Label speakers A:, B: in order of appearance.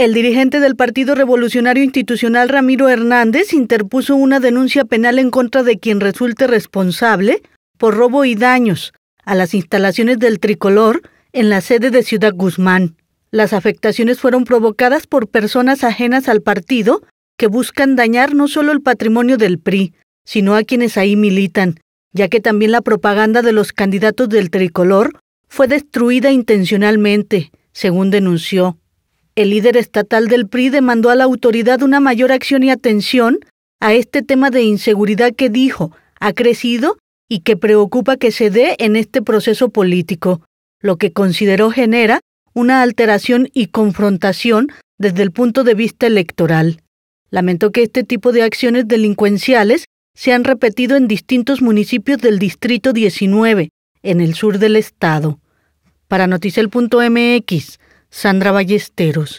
A: El dirigente del Partido Revolucionario Institucional Ramiro Hernández interpuso una denuncia penal en contra de quien resulte responsable por robo y daños a las instalaciones del tricolor en la sede de Ciudad Guzmán. Las afectaciones fueron provocadas por personas ajenas al partido que buscan dañar no solo el patrimonio del PRI, sino a quienes ahí militan, ya que también la propaganda de los candidatos del tricolor fue destruida intencionalmente, según denunció. El líder estatal del PRI demandó a la autoridad una mayor acción y atención a este tema de inseguridad que dijo ha crecido y que preocupa que se dé en este proceso político, lo que consideró genera una alteración y confrontación desde el punto de vista electoral. Lamentó que este tipo de acciones delincuenciales se han repetido en distintos municipios del Distrito 19, en el sur del estado. Para Noticel.mx, Sandra Ballesteros.